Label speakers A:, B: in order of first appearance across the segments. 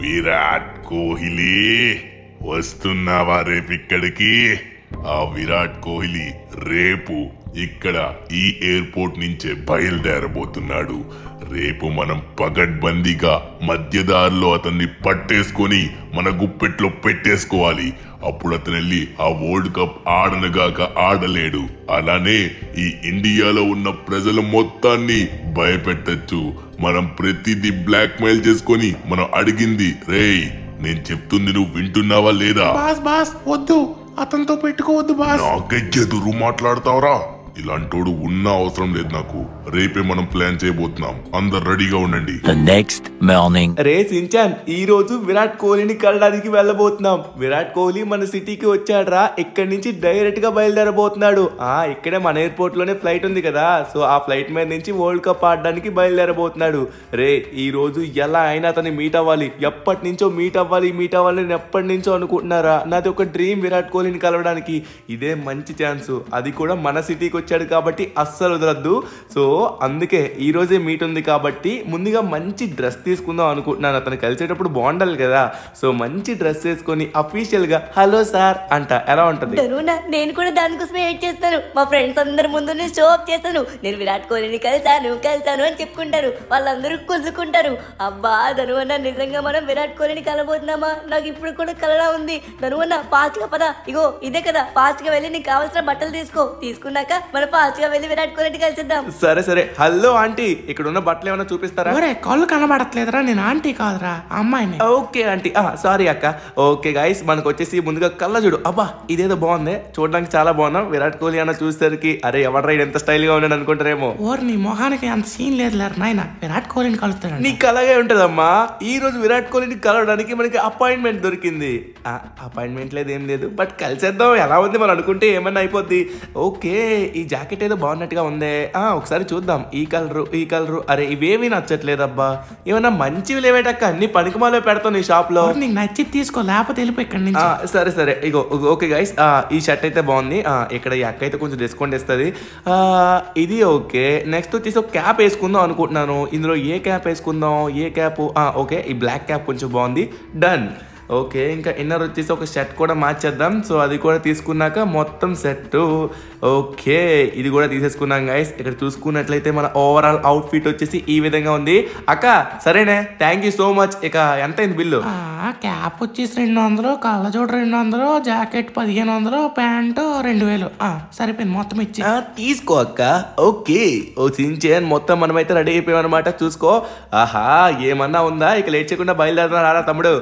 A: విరాట్ కోహ్లీ వస్తున్నావా రేపు ఇక్కడికి ఆ విరాట్ కోహ్లీ రేపు ఇక్కడ ఈ ఎయిర్పోర్ట్ నుంచే బయలుదేరబోతున్నాడు రేపు మనం పగడ్బందీగా మధ్యదారిలో అతన్ని పట్టేసుకొని మన గుప్పెట్లో పెట్టేసుకోవాలి అప్పుడు అతను వెళ్ళి ఆ వరల్డ్ కప్ ఆడనగాక ఆడలేడు అలానే ఈ ఇండియాలో ఉన్న ప్రజల మొత్తాన్ని భయపెట్టచ్చు మనం ప్రతిదీ మెయిల్ చేసుకొని మనం అడిగింది రేయ్ నేను చెప్తుంది నువ్వు వింటున్నావా లేదా బాస్
B: బాస్ వద్దు అతనితో పెట్టుకోవద్దు బాస్
A: నాకెదురు మాట్లాడతావరా ఇలాంటోడు ఉన్న అవసరం లేదు నాకు రేపే మనం ప్లాన్ చేయబోతున్నాం అందరు రెడీగా ఉండండి నెక్స్ట్ మార్నింగ్
C: రే సించాన్ ఈ రోజు విరాట్ కోహ్లీని కలడానికి వెళ్ళబోతున్నాం విరాట్ కోహ్లీ మన సిటీకి వచ్చాడ్రా ఇక్కడి నుంచి డైరెక్ట్ గా బయలుదేరబోతున్నాడు ఆ ఇక్కడే మన ఎయిర్పోర్ట్ లోనే ఫ్లైట్ ఉంది కదా సో ఆ ఫ్లైట్ మీద నుంచి వరల్డ్ కప్ ఆడడానికి బయలుదేరబోతున్నాడు రే ఈ రోజు ఎలా అయినా అతన్ని మీట్ అవ్వాలి ఎప్పటి నుంచో మీట్ అవ్వాలి మీట్ అవ్వాలి నేను ఎప్పటి నుంచో అనుకుంటున్నారా నాది ఒక డ్రీమ్ విరాట్ కోహ్లీని కలవడానికి ఇదే మంచి ఛాన్స్ అది కూడా మన సిటీకి వచ్చి ఇచ్చాడు కాబట్టి అస్సలు వదలద్దు సో అందుకే ఈరోజే మీట్ ఉంది కాబట్టి ముందుగా మంచి డ్రెస్ తీసుకుందాం అనుకుంటున్నాను అతను కలిసేటప్పుడు బాగుండాలి కదా సో మంచి డ్రెస్ వేసుకొని అఫీషియల్గా హలో సార్ అంట ఎలా ఉంటుంది
D: నేను కూడా దానికోసం వెయిట్ చేస్తాను మా ఫ్రెండ్స్ అందరి ముందు షో అప్ చేస్తాను నేను విరాట్ కోహ్లీని కలిసాను కలిసాను అని చెప్పుకుంటారు వాళ్ళందరూ కుదుకుంటారు అబ్బా ధనువన్న నిజంగా మనం విరాట్ కోహ్లీని కలబోతున్నామా నాకు ఇప్పుడు కూడా కలలా ఉంది ధనువన్న ఫాస్ట్గా పదా ఇగో ఇదే కదా ఫాస్ట్గా వెళ్ళి నీకు కావాల్సిన బట్టలు తీసుకో తీసుకున్నాక మన ఫాస్ట్ గా వెళ్ళి విరాట్ కోహ్లీ కలిసిద్దాం సరే సరే
C: హలో ఆంటీ ఇక్కడ ఉన్న బట్టలు ఏమైనా చూపిస్తారా కళ్ళు కనబడట్లేదురా నేను ఆంటీ కాదురా అమ్మాయిని ఓకే ఆంటీ సారీ అక్క ఓకే గైస్ మనకు వచ్చేసి ముందుగా కళ్ళ చూడు అబ్బా ఇదేదో బాగుంది చూడడానికి చాలా బాగున్నాం విరాట్ కోహ్లీ అన్న చూసేసరికి అరే ఎవడరా ఎంత స్టైల్ గా ఉన్నాడు అనుకుంటారేమో ఓర్ నీ మొహానికి అంత సీన్ లేదు నాయన విరాట్ కోహ్లీని కలుస్తాడు నీకు అలాగే ఉంటదమ్మా ఈ రోజు విరాట్ కోహ్లీని కలవడానికి మనకి అపాయింట్మెంట్ దొరికింది అపాయింట్మెంట్ లేదు ఏం లేదు బట్ కలిసేద్దాం ఎలా ఉంది మనం అనుకుంటే ఏమన్నా అయిపోద్ది ఓకే ఈ జాకెట్ ఏదో బాగున్నట్టుగా ఉందే ఒకసారి చూద్దాం ఈ కలరు ఈ కలరు అరే ఇవేమీ నచ్చట్లేదబ్బా ఏమన్నా మంచివి లేవేటక్క అన్ని పనికిమాలో పెడతాను ఈ షాప్ లో నీకు నచ్చి తీసుకో లేకపోతే వెళ్ళిపోయి ఇక్కడ నుంచి సరే సరే ఇగో ఓకే గైస్ ఈ షర్ట్ అయితే బాగుంది ఇక్కడ ఈ అక్క అయితే కొంచెం డిస్కౌంట్ ఇస్తుంది ఇది ఓకే నెక్స్ట్ వచ్చేసి ఒక క్యాప్ వేసుకుందాం అనుకుంటున్నాను ఇందులో ఏ క్యాప్ వేసుకుందాం ఏ క్యాప్ ఓకే ఈ బ్లాక్ క్యాప్ కొంచెం బాగుంది డన్ ఓకే ఇంకా ఇన్నర్ వచ్చేసి ఒక షర్ట్ కూడా మార్చేద్దాం సో అది కూడా తీసుకున్నాక మొత్తం సెట్ ఓకే ఇది కూడా తీసేసుకున్నాం గైస్ ఇక్కడ చూసుకున్నట్లయితే మన ఓవరాల్ అవుట్ఫిట్ వచ్చేసి ఈ విధంగా ఉంది అక్క సరేనే థ్యాంక్ యూ సో మచ్ ఇక ఎంత అయింది బిల్లు క్యాప్ వచ్చేసి రెండు వందలు కళ్ళజోడు రెండు వందలు జాకెట్ పదిహేను వందలు ప్యాంటు రెండు వేలు సరిపోయింది మొత్తం ఇచ్చి తీసుకో అక్క ఓకే ఓ సించేన్ మొత్తం మనమైతే రెడీ అయిపోయాం అనమాట చూసుకో ఆహా ఏమన్నా ఉందా ఇక లేచకుండా చేయకుండా బయలుదేరుతున్నా తమ్ముడు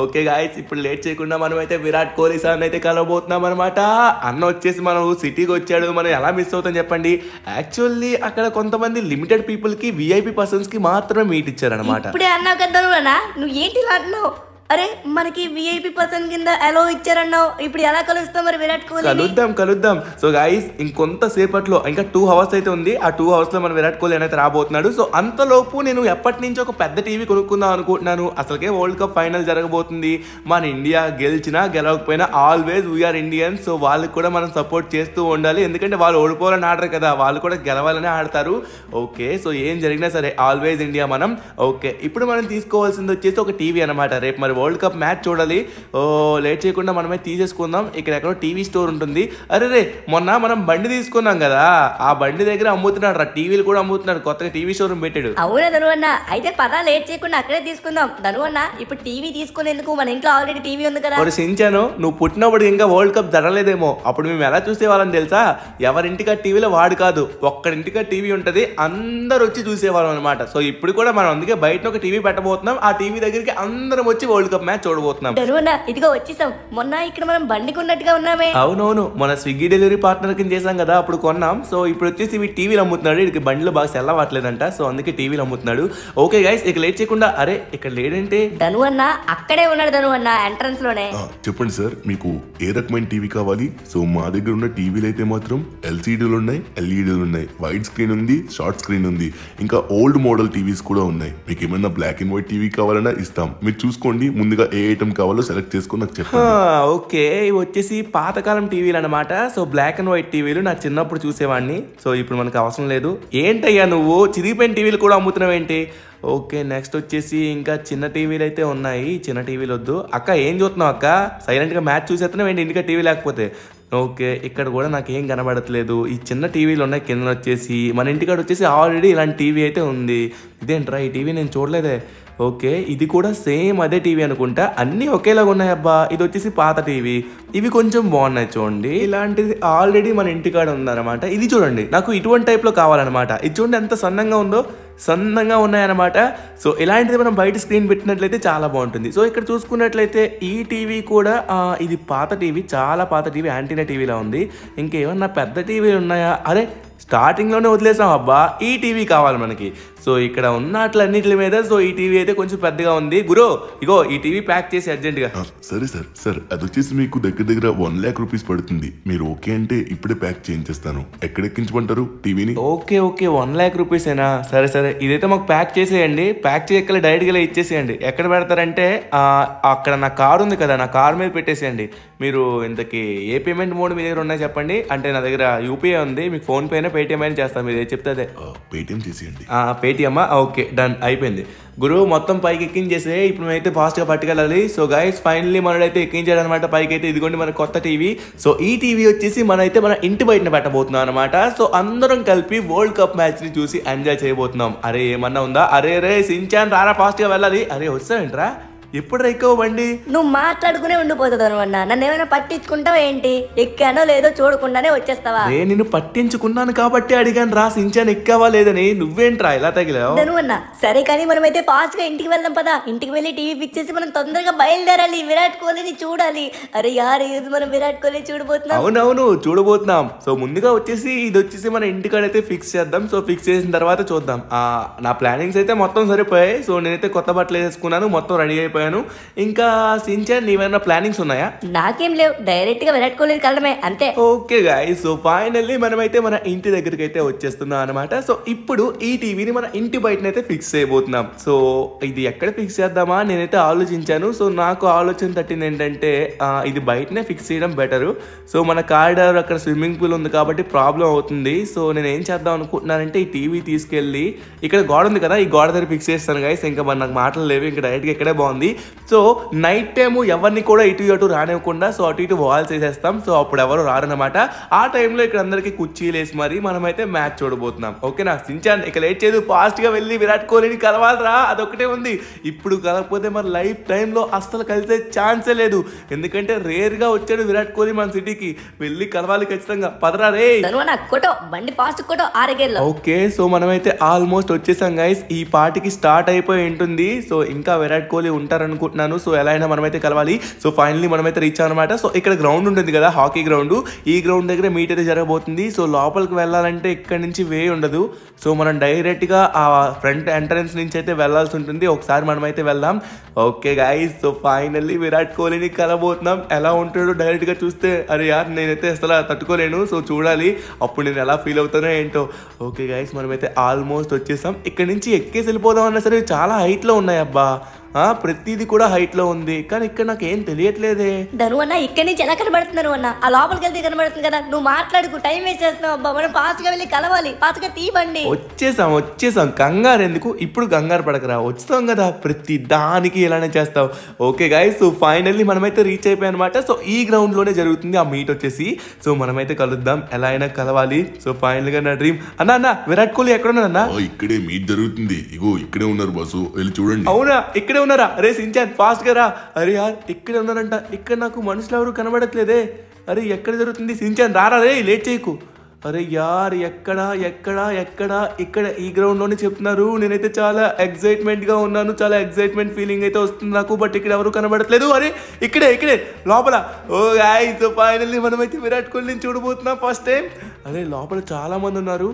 C: ఓకే గాయస్ ఇప్పుడు లేట్ చేయకుండా మనం అయితే విరాట్ కోహ్లీ సార్ అయితే కలవబోతున్నాం అనమాట అన్న వచ్చేసి మనం సిటీకి వచ్చాడు మనం ఎలా మిస్ అవుతాం చెప్పండి యాక్చువల్లీ అక్కడ కొంతమంది లిమిటెడ్ పీపుల్ పీపుల్కి విఐపి కి మాత్రమే మీట్ ఇచ్చారనమాట
D: అనమాట అన్నావు నువ్వు ఏంటి అంటున్నావు అరే మనకి విఐపి పర్సన్ కింద అలో ఇచ్చారన్నావు ఇప్పుడు ఎలా కలుస్తాం మరి విరాట్ కోహ్లీ కలుద్దాం
C: కలుద్దాం సో గాయస్ ఇంకొంత సేపట్లో ఇంకా టూ హవర్స్ అయితే ఉంది ఆ టూ హవర్స్ లో మన విరాట్ కోహ్లీ అనేది రాబోతున్నాడు సో అంతలోపు నేను ఎప్పటి నుంచి ఒక పెద్ద టీవీ కొనుక్కుందాం అనుకుంటున్నాను అసలుకే వరల్డ్ కప్ ఫైనల్ జరగబోతుంది మన ఇండియా గెలిచినా గెలవకపోయినా ఆల్వేస్ వీఆర్ ఇండియన్స్ సో వాళ్ళకి కూడా మనం సపోర్ట్ చేస్తూ ఉండాలి ఎందుకంటే వాళ్ళు ఓడిపోవాలని ఆడరు కదా వాళ్ళు కూడా గెలవాలని ఆడతారు ఓకే సో ఏం జరిగినా సరే ఆల్వేస్ ఇండియా మనం ఓకే ఇప్పుడు మనం తీసుకోవాల్సింది వచ్చేసి ఒక టీవీ అనమాట రేపు మరి వరల్డ్ కప్ మ్యాచ్ చూడాలి ఓ లేట్ చేయకుండా మనమే తీసేసుకుందాం ఇక్కడ ఎక్కడో టీవీ స్టోర్ ఉంటుంది అరే రే మొన్న మనం బండి తీసుకున్నాం కదా ఆ బండి దగ్గర అమ్ముతున్నాడు రా టీవీలు కూడా అమ్ముతున్నాడు కొత్తగా టీవీ షోరూమ్ పెట్టాడు
D: అవునా అన్న అయితే పదా లేట్ చేయకుండా అక్కడే తీసుకుందాం అన్న ఇప్పుడు టీవీ తీసుకునేందుకు మన ఇంట్లో ఆల్రెడీ టీవీ ఉంది కదా
C: సించాను నువ్వు పుట్టినప్పుడు ఇంకా వరల్డ్ కప్ జరగలేదేమో అప్పుడు మేము ఎలా వాళ్ళని తెలుసా ఎవరింటికా టీవీలో వాడు కాదు ఒక్కడింటికా టీవీ ఉంటుంది అందరు వచ్చి చూసేవాళ్ళం అనమాట సో ఇప్పుడు కూడా మనం అందుకే బయట ఒక టీవీ పెట్టబోతున్నాం ఆ టీవీ దగ్గరికి అందరం వచ్చి వరల్డ్ వరల్డ్ కప్ మ్యాచ్ చూడబోతున్నాం
D: ధనువన్న ఇదిగో వచ్చేసాం మొన్న ఇక్కడ మనం బండి ఉన్నట్టుగా ఉన్నామే
C: అవునవును మన స్విగ్గీ డెలివరీ పార్ట్నర్ కింద చేసాం కదా అప్పుడు కొన్నాం సో ఇప్పుడు వచ్చేసి ఇవి టీవీలు అమ్ముతున్నాడు ఇక్కడికి బండిలో బాగా సెల్ అవ్వట్లేదంట సో అందుకే టీవీలు అమ్ముతున్నాడు ఓకే గైస్ ఇక లేట్ చేయకుండా అరే ఇక్కడ లేడంటే
D: అన్న అక్కడే ఉన్నాడు అన్న ఎంట్రన్స్ లోనే
A: చెప్పండి సార్ మీకు ఏ రకమైన టీవీ కావాలి సో మా దగ్గర ఉన్న టీవీలు అయితే మాత్రం ఎల్సీడీలు ఉన్నాయి ఎల్ఈడీలు ఉన్నాయి వైట్ స్క్రీన్ ఉంది షార్ట్ స్క్రీన్ ఉంది ఇంకా ఓల్డ్ మోడల్ టీవీస్ కూడా ఉన్నాయి మీకు ఏమైనా బ్లాక్ అండ్ వైట్ టీవీ కావాలన్నా ఇస్తాం మీరు చూసుకోండి ముందుగా ఏ ఐటమ్ కావాలో సెలెక్ట్ చేసుకుని నాకు చెప్పండి
C: ఓకే ఇవి వచ్చేసి పాతకాలం టీవీలు అనమాట సో బ్లాక్ అండ్ వైట్ టీవీలు నా చిన్నప్పుడు చూసేవాడిని సో ఇప్పుడు మనకు అవసరం లేదు ఏంటయ్యా నువ్వు చిరిగిపోయిన టీవీలు కూడా అమ్ముతున్నావు ఏంటి ఓకే నెక్స్ట్ వచ్చేసి ఇంకా చిన్న టీవీలు అయితే ఉన్నాయి చిన్న టీవీలు వద్దు అక్క ఏం చూస్తున్నావు అక్క సైలెంట్గా మ్యాచ్ చూసేస్తున్నావు ఏంటి ఇంటికా టీవీ లేకపోతే ఓకే ఇక్కడ కూడా నాకు ఏం కనబడట్లేదు ఈ చిన్న టీవీలు ఉన్నాయి కింద వచ్చేసి మన ఇంటికాడ వచ్చేసి ఆల్రెడీ ఇలాంటి టీవీ అయితే ఉంది ఇదేంట్రా ఈ టీవీ నేను చూడలేదే ఓకే ఇది కూడా సేమ్ అదే టీవీ అనుకుంటా అన్నీ ఒకేలాగా ఉన్నాయి అబ్బా ఇది వచ్చేసి పాత టీవీ ఇవి కొంచెం బాగున్నాయి చూడండి ఇలాంటిది ఆల్రెడీ మన ఇంటికాడ ఉందన్నమాట ఇది చూడండి నాకు ఇటువంటి టైప్లో కావాలన్నమాట ఇది చూడండి ఎంత సన్నంగా ఉందో సన్నంగా ఉన్నాయన్నమాట సో ఇలాంటిది మనం బయట స్క్రీన్ పెట్టినట్లయితే చాలా బాగుంటుంది సో ఇక్కడ చూసుకున్నట్లయితే ఈ టీవీ కూడా ఇది పాత టీవీ చాలా పాత టీవీ యాంటీనా టీవీలా ఉంది ఇంకేమన్నా పెద్ద టీవీలు ఉన్నాయా అరే స్టార్టింగ్లోనే వదిలేసాం అబ్బా ఈ టీవీ కావాలి మనకి సో ఇక్కడ ఉన్న అట్లన్నిటి మీద సో ఈ టీవీ అయితే కొంచెం పెద్దగా ఉంది గురు ఇగో ఈ టీవీ ప్యాక్ చేసి అర్జెంట్ గా
A: సరే సార్ సార్ అది వచ్చేసి మీకు దగ్గర దగ్గర వన్ ల్యాక్ రూపీస్ పడుతుంది మీరు ఓకే అంటే ఇప్పుడే ప్యాక్ చేయించేస్తాను ఎక్కడెక్కించమంటారు టీవీని
C: okay okay one lakh rupees అయినా సరే సరే ఇదైతే మాకు ప్యాక్ చేసేయండి ప్యాక్ చేయక్కల డైరెక్ట్ గా ఇచ్చేసేయండి ఎక్కడ పెడతారంటే అక్కడ నా కార్ ఉంది కదా నా కార్ మీద పెట్టేసేయండి మీరు ఇంతకి ఏ పేమెంట్ మోడ్ మీ దగ్గర ఉన్నాయి చెప్పండి అంటే నా దగ్గర యూపీఐ ఉంది మీకు ఫోన్ అయినా పేటిఎం అయినా చేస్తాను మీరు ఏ చెప్తే పేటిఎం చేసేయండి ఏటీఎమ్మా ఓకే డన్ అయిపోయింది గురువు మొత్తం పైకి ఎక్కించేసే ఇప్పుడు మేమైతే ఫాస్ట్గా పట్టుకెళ్ళాలి సో గైస్ ఫైనలీ మనడైతే ఎక్కించాడనమాట పైకి అయితే ఇదిగోండి మన కొత్త టీవీ సో ఈ టీవీ వచ్చేసి మనైతే మన ఇంటి బయటన పెట్టబోతున్నాం అనమాట సో అందరం కలిపి వరల్డ్ కప్ మ్యాచ్ని చూసి ఎంజాయ్ చేయబోతున్నాం అరే ఏమన్నా ఉందా అరే రే సించాన్ రారా ఫాస్ట్గా వెళ్ళాలి అరే వచ్చానంటరా
D: ఎప్పుడు బండి నువ్వు మాట్లాడుకునే ఉండిపోతుంది అన్న నన్ను ఏమైనా పట్టించుకుంటావు ఏంటి ఎక్కానో లేదో చూడకుండానే వచ్చేస్తావా
C: నేను పట్టించుకున్నాను కాబట్టి అడిగాను రా సించాను ఎక్కవా లేదని నువ్వేంట్రా ఇలా తగిలావు
D: అన్న సరే కానీ మనం అయితే ఫాస్ట్ గా ఇంటికి వెళ్దాం పదా ఇంటికి వెళ్ళి టీవీ ఫిక్స్ చేసి మనం తొందరగా బయలుదేరాలి విరాట్ కోహ్లీని చూడాలి అరే యార్ ఏది మనం విరాట్ కోహ్లీ చూడబోతున్నాం అవునవును
C: చూడబోతున్నాం సో ముందుగా వచ్చేసి ఇది వచ్చేసి మన ఇంటికాడైతే ఫిక్స్ చేద్దాం సో ఫిక్స్ చేసిన తర్వాత చూద్దాం నా ప్లానింగ్స్ అయితే మొత్తం సరిపోయాయి సో నేనైతే కొత్త బట్టలు వేసుకున్నాను మొత్తం రెడీ అయిపోయాను మర్చిపోయాను ఇంకా సించన్ ఏమైనా ప్లానింగ్స్ ఉన్నాయా
D: నాకేం లేవు డైరెక్ట్ గా విరాట్ కోహ్లీ కలడమే అంతే
C: ఓకే గాయ్ సో ఫైనల్లీ మనమైతే మన ఇంటి దగ్గరికి అయితే వచ్చేస్తున్నాం అనమాట సో ఇప్పుడు ఈ టీవీని మన ఇంటి బయటనైతే ఫిక్స్ చేయబోతున్నాం సో ఇది ఎక్కడ ఫిక్స్ చేద్దామా నేనైతే ఆలోచించాను సో నాకు ఆలోచన తట్టింది ఏంటంటే ఇది బయటనే ఫిక్స్ చేయడం బెటరు సో మన కారిడార్ అక్కడ స్విమ్మింగ్ పూల్ ఉంది కాబట్టి ప్రాబ్లం అవుతుంది సో నేను ఏం చేద్దాం అనుకుంటున్నానంటే ఈ టీవీ తీసుకెళ్ళి ఇక్కడ గోడ ఉంది కదా ఈ గోడ దగ్గర ఫిక్స్ చేస్తాను గాయస్ ఇంకా మన నాకు మాటలు లేవు ఇంకా డైరెక్ట్గా ఇక్కడే బాగుంది సో నైట్ టైము ఎవరిని కూడా ఇటు అటు రానివ్వకుండా సో అటు ఇటు వాల్స్ వేసేస్తాం సో అప్పుడు ఎవరు రారనమాట ఆ టైంలో ఇక్కడ అందరికీ కుర్చీలు వేసి మరి మనమైతే మ్యాచ్ చూడబోతున్నాం ఓకేనా సించాన్ ఇక లేట్ చేయదు ఫాస్ట్గా వెళ్ళి విరాట్ కోహ్లీని కలవాలరా అదొకటే ఉంది ఇప్పుడు కలకపోతే మరి లైఫ్ టైంలో అస్సలు కలిసే ఛాన్సే లేదు ఎందుకంటే రేర్గా వచ్చాడు విరాట్ కోహ్లీ మన సిటీకి వెళ్ళి కలవాలి ఖచ్చితంగా పదరా రే ఓకే సో మనమైతే ఆల్మోస్ట్ వచ్చేసాం గైస్ ఈ పాటికి స్టార్ట్ అయిపోయి ఉంటుంది సో ఇంకా విరాట్ కోహ్లీ ఉంటారు అనుకుంటున్నాను సో ఎలా అయినా మనమైతే కలవాలి సో ఫైనలీ మనమైతే రీచ్ అనమాట సో ఇక్కడ గ్రౌండ్ ఉంటుంది కదా హాకీ గ్రౌండ్ ఈ గ్రౌండ్ దగ్గర మీట్ అయితే జరగబోతుంది సో లోపలికి వెళ్ళాలంటే ఇక్కడ నుంచి వే ఉండదు సో మనం డైరెక్ట్గా ఆ ఫ్రంట్ ఎంట్రన్స్ నుంచి అయితే వెళ్ళాల్సి ఉంటుంది ఒకసారి మనమైతే వెళ్దాం okay guys so finally Virat కోహ్లీని కలబోతున్నాం ఎలా ఉంటాడో డైరెక్ట్గా చూస్తే అరే యార్ నేనైతే అసలు తట్టుకోలేను సో చూడాలి అప్పుడు నేను ఎలా ఫీల్ అవుతానో ఏంటో ఓకే గాయస్ మనమైతే ఆల్మోస్ట్ వచ్చేసాం ఇక్కడ నుంచి ఎక్కేసి వెళ్ళిపోదాం అన్నా సరే చాలా హైట్లో ఉన్నాయి అబ్బా ప్రతిది కూడా హైట్ లో ఉంది కానీ ఇక్కడ నాకు ఏం తెలియట్లేదే
D: ధను అన్న ఇక్కడ నుంచి ఎలా కనబడుతున్నారు అన్న ఆ లోపలికి వెళ్తే కనబడుతుంది కదా నువ్వు మాట్లాడుకు టైం వేస్ట్ చేస్తున్నావు అబ్బా మనం ఫాస్ట్ గా వెళ్ళి కలవాలి ఫాస్ట్ గా తీవండి
C: వచ్చేసాం వచ్చేసాం కంగారు ఎందుకు ఇప్పుడు కంగారు పడకరా వచ్చేసాం కదా ప్రతి దానికి ఇలానే చేస్తావు ఓకే గైస్ సో ఫైనల్లీ మనమైతే రీచ్ అయిపోయాయి అనమాట సో ఈ గ్రౌండ్ లోనే జరుగుతుంది ఆ మీట్ వచ్చేసి సో మనమైతే కలుద్దాం ఎలా అయినా కలవాలి సో ఫైనల్ గా నా డ్రీమ్ అన్న అన్న విరాట్ కోహ్లీ ఎక్కడ ఉన్నాడు అన్న ఇక్కడే మీట్ జరుగుతుంది ఇగో ఇక్కడే ఉన్నారు బాసు వెళ్ళి చూడండి అవునా ఇక్కడే ఉన్నారా అరే సించాన్ ఫాస్ట్గా రా అరే యార్ ఇక్కడే ఉన్నారంట ఇక్కడ నాకు మనుషులు ఎవరు కనబడట్లేదే అరే ఎక్కడ జరుగుతుంది సించాన్ రారా రే లేట్ చేయకు అరే యార్ ఎక్కడ ఎక్కడ ఎక్కడ ఇక్కడ ఈ గ్రౌండ్లోనే చెప్తున్నారు నేనైతే చాలా ఎగ్జైట్మెంట్గా ఉన్నాను చాలా ఎగ్జైట్మెంట్ ఫీలింగ్ అయితే వస్తుంది నాకు బట్ ఇక్కడ ఎవరు కనబడట్లేదు అరే ఇక్కడే ఇక్కడే లోపల ఓ గాయస్ ఫైనల్లీ మనమైతే విరాట్ కోహ్లీని చూడబోతున్నాం ఫస్ట్ టైం అరే లోపల చాలామంది ఉన్నారు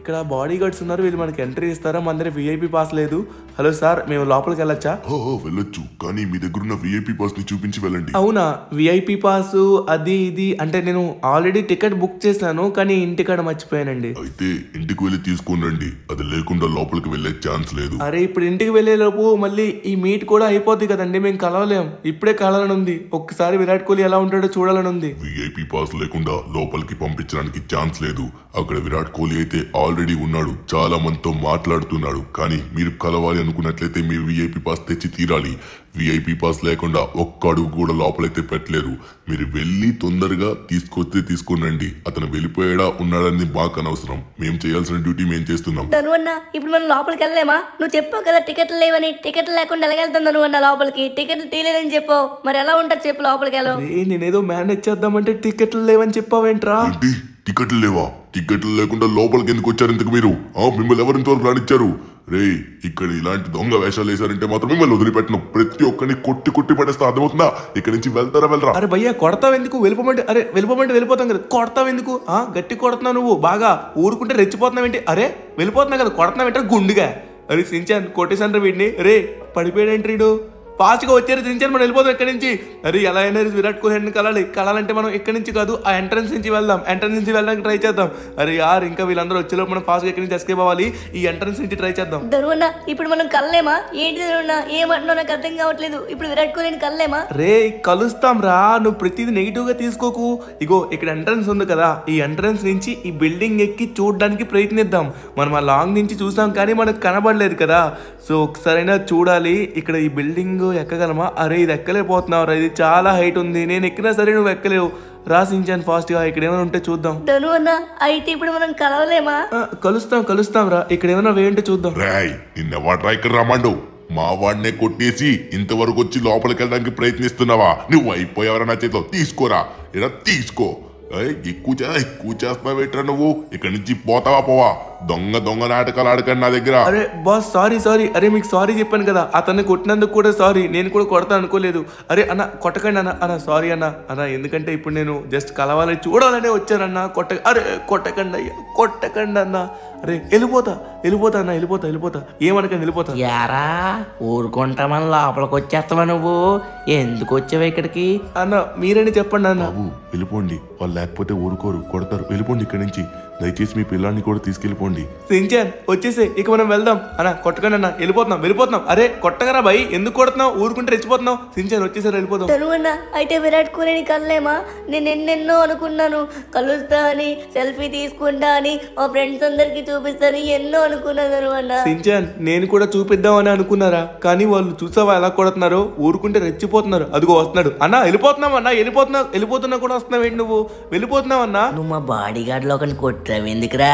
C: ఇక్కడ బాడీ గార్డ్స్ ఉన్నారు వీళ్ళు మనకి ఎంట్రీ ఇస్తారా మన దగ్గర వీఐపీ పాస్ లేదు హలో సార్ మేము లోపలికి వెళ్ళొచ్చా ఓహో వెళ్ళొచ్చు కానీ మీ
A: దగ్గర ఉన్న విఐపి పాస్ ని చూపించి వెళ్ళండి
C: అవునా విఐపి పాస్ అది ఇది అంటే నేను ఆల్రెడీ టికెట్ బుక్ చేశాను కానీ ఇంటికాడ మర్చిపోయానండి అయితే ఇంటికి వెళ్ళి
A: తీసుకోనండి అది లేకుండా లోపలికి వెళ్ళే ఛాన్స్ లేదు
C: అరే ఇప్పుడు ఇంటికి వెళ్ళేలోపు మళ్ళీ ఈ మీట్ కూడా అయిపోద్ది కదండి మేము కలవలేం ఇప్పుడే కలవాలని ఉంది ఒక్కసారి విరాట్ కోహ్లీ ఎలా ఉంటాడో చూడాలని ఉంది విఐపి పాస్ లేకుండా
A: లోపలికి పంపించడానికి ఛాన్స్ లేదు అక్కడ విరాట్ కోహ్లీ అయితే ఆల్రెడీ ఉన్నాడు చాలా మందితో మాట్లాడుతున్నాడు కానీ మీరు కలవాలి అనుకున్నట్లయితే మీ వీఐపీ పాస్ తెచ్చి తీరాలి వీఐపీ పాస్ లేకుండా ఒక్క అడుగు కూడా లోపలైతే పెట్టలేరు మీరు వెళ్ళి తొందరగా తీసుకొస్తే తీసుకోనండి అతను వెళ్ళిపోయాడా ఉన్నాడని బాగా అనవసరం మేము చేయాల్సిన డ్యూటీ మేము చేస్తున్నాం
D: ధనువన్న ఇప్పుడు మనం లోపలికి వెళ్ళలేమా నువ్వు చెప్పావు కదా టికెట్లు లేవని టికెట్ లేకుండా ఎలాగెళ్తాం అన్న లోపలికి టికెట్లు తీయలేదని చెప్పావు మరి ఎలా ఉంటారు చెప్పు లోపలికి వెళ్ళావు
C: నేను నేనేదో మేనేజ్ చేద్దామంటే టికెట్లు లేవని చెప్పావేంట్రా
A: ఏంటి టికెట్లు లేవా టికెట్లు లేకుండా లోపలికి ఎందుకు వచ్చారు ఇంతకు మీరు మిమ్మల్ని ఎవరింతవరకు రాణించారు రే ఇక్కడ ఇలాంటి దొంగ వేషాలు వేసారంటే మాత్రం మిమ్మల్ని వదిలిపెట్టను ప్రతి ఒక్కరిని కొట్టి
C: కొట్టి పడేస్తా అర్థమవుతుందా ఇక్కడ నుంచి వెళ్తారా వెళ్ళరా అరే భయ్య కొడతావు ఎందుకు వెళ్ళిపోమంటే అరే వెళ్ళిపోమంటే వెళ్ళిపోతాం కదా కొడతావు ఎందుకు ఆ గట్టి కొడుతున్నావు నువ్వు బాగా ఊరుకుంటే రెచ్చిపోతున్నావు ఏంటి అరే వెళ్ళిపోతున్నావు కదా కొడుతున్నావు ఏంటంటే గుండుగా అరే సించాన్ కొట్టేశాను వీడిని రే రీడు ఫాస్ట్గా వచ్చారు దించారు మనం వెళ్ళిపోతాం ఎక్కడి నుంచి అరే ఎలా అయినా విరాట్ కోహ్లీని కలాలి కలాలంటే మనం ఎక్కడి నుంచి కాదు ఆ ఎంట్రన్స్ నుంచి వెళ్దాం ఎంట్రన్స్ నుంచి వెళ్ళడానికి ట్రై చేద్దాం అరే యార్ ఇంకా వీళ్ళందరూ వచ్చేలో మనం ఫాస్ట్గా ఎక్కడి నుంచి ఎస్కేప్ అవ్వాలి ఈ ఎంట్రన్స్ నుంచి ట్రై చేద్దాం
D: దరువునా ఇప్పుడు మనం కలలేమా ఏంటి దరువునా ఏమంటున్నా నాకు అర్థం కావట్లేదు ఇప్పుడు విరాట్ కోహ్లీని కలలేమా రే
C: కలుస్తాం రా నువ్వు ప్రతిదీ నెగిటివ్ గా తీసుకోకు ఇగో ఇక్కడ ఎంట్రన్స్ ఉంది కదా ఈ ఎంట్రన్స్ నుంచి ఈ బిల్డింగ్ ఎక్కి చూడడానికి ప్రయత్నిద్దాం మనం ఆ లాంగ్ నుంచి చూసాం కానీ మనకు కనబడలేదు కదా సో ఒకసారైనా చూడాలి ఇక్కడ ఈ బిల్డింగ్ నువ్వు ఎక్కగలమా అరే ఇది ఎక్కలేకపోతున్నావు రా ఇది చాలా హైట్ ఉంది నేను ఎక్కినా సరే నువ్వు ఎక్కలేవు రాసించాను ఫాస్ట్ గా ఇక్కడ ఏమైనా ఉంటే చూద్దాం
D: ధను అన్న అయితే ఇప్పుడు మనం కలవలేమా
C: కలుస్తాం కలుస్తాం రా ఇక్కడ ఏమైనా వేయంటే
A: చూద్దాం రాయ్ నిన్నెవాడ్రా ఇక్కడ రమ్మండు మా వాడినే కొట్టేసి ఇంతవరకు వచ్చి లోపలికి వెళ్ళడానికి ప్రయత్నిస్తున్నావా నువ్వు అయిపోయావరా నా చేతిలో తీసుకోరా ఇలా తీసుకో ఏయ్, ఎక్కువ చే ఎక్కువ చేస్తున్నావేట్రా నువ్వు ఇక్కడ నుంచి పోతావా పోవా దొంగ దొంగ నాటకాలు ఆడకండి నా
C: దగ్గర అరే బాస్ సారీ సారీ అరే మీకు సారీ చెప్పాను కదా అతన్ని కొట్టినందుకు కూడా సారీ నేను కూడా కొడతాను అనుకోలేదు అరే అన్న కొట్టకండి అన్న అన్న సారీ అన్న అన్న ఎందుకంటే ఇప్పుడు నేను జస్ట్ కలవాలని చూడాలనే వచ్చానన్న కొట్ట అరే కొట్టకండి అయ్యా కొట్టకండి అన్న అరే వెళ్ళిపోతా వెళ్ళిపోతా అన్న వెళ్ళిపోతా వెళ్ళిపోతా ఏమనకండి వెళ్ళిపోతా యారా ఊరుకుంటామని లోపలికి వచ్చేస్తావా నువ్వు ఎందుకు వచ్చావు ఇక్కడికి అన్న మీరని చెప్పండి అన్న
A: వెళ్ళిపోండి వాళ్ళు లేకపోతే
C: ఊరుకోరు కొడతారు
A: వెళ్ళిపోండి ఇక్కడి నుంచి దయచేసి మీ పిల్లాన్ని కూడా తీసుకెళ్ళిపోండి
C: సించాన్ వచ్చేసే ఇక మనం వెళ్దాం అన్న కొట్టకండి అన్న వెళ్ళిపోతున్నాం వెళ్ళిపోతున్నాం అరే కొట్టగరా భయ్ ఎందుకు కొడుతున్నావు ఊరుకుంటే రెచ్చిపోతున్నావు సించాన్ వచ్చేసారి వెళ్ళిపోతాం తరువన్న
D: అయితే విరాట్ కోహ్లీని కలలేమా నేను ఎన్నెన్నో అనుకున్నాను కలుస్తా అని సెల్ఫీ తీసుకుంటా అని మా ఫ్రెండ్స్ అందరికి చూపిస్తాను ఎన్నో అనుకున్నాను అన్న
C: సించాన్ నేను కూడా చూపిద్దాం అని అనుకున్నారా కానీ వాళ్ళు చూసావా ఎలా కొడుతున్నారు ఊరుకుంటే రెచ్చిపోతున్నారు అదిగో వస్తున్నాడు అన్న వెళ్ళిపోతున్నాం అన్న వెళ్ళిపోతున్నా వెళ్ళిపోతున్నా కూడా వస్తున్నావు ఏంటి నువ్వు వెళ్ళిపోతున్నావు అన్న
D: నువ్వు మా బాడీ గార్డ్ లో కొట్టి కొట్టడం ఎందుకురా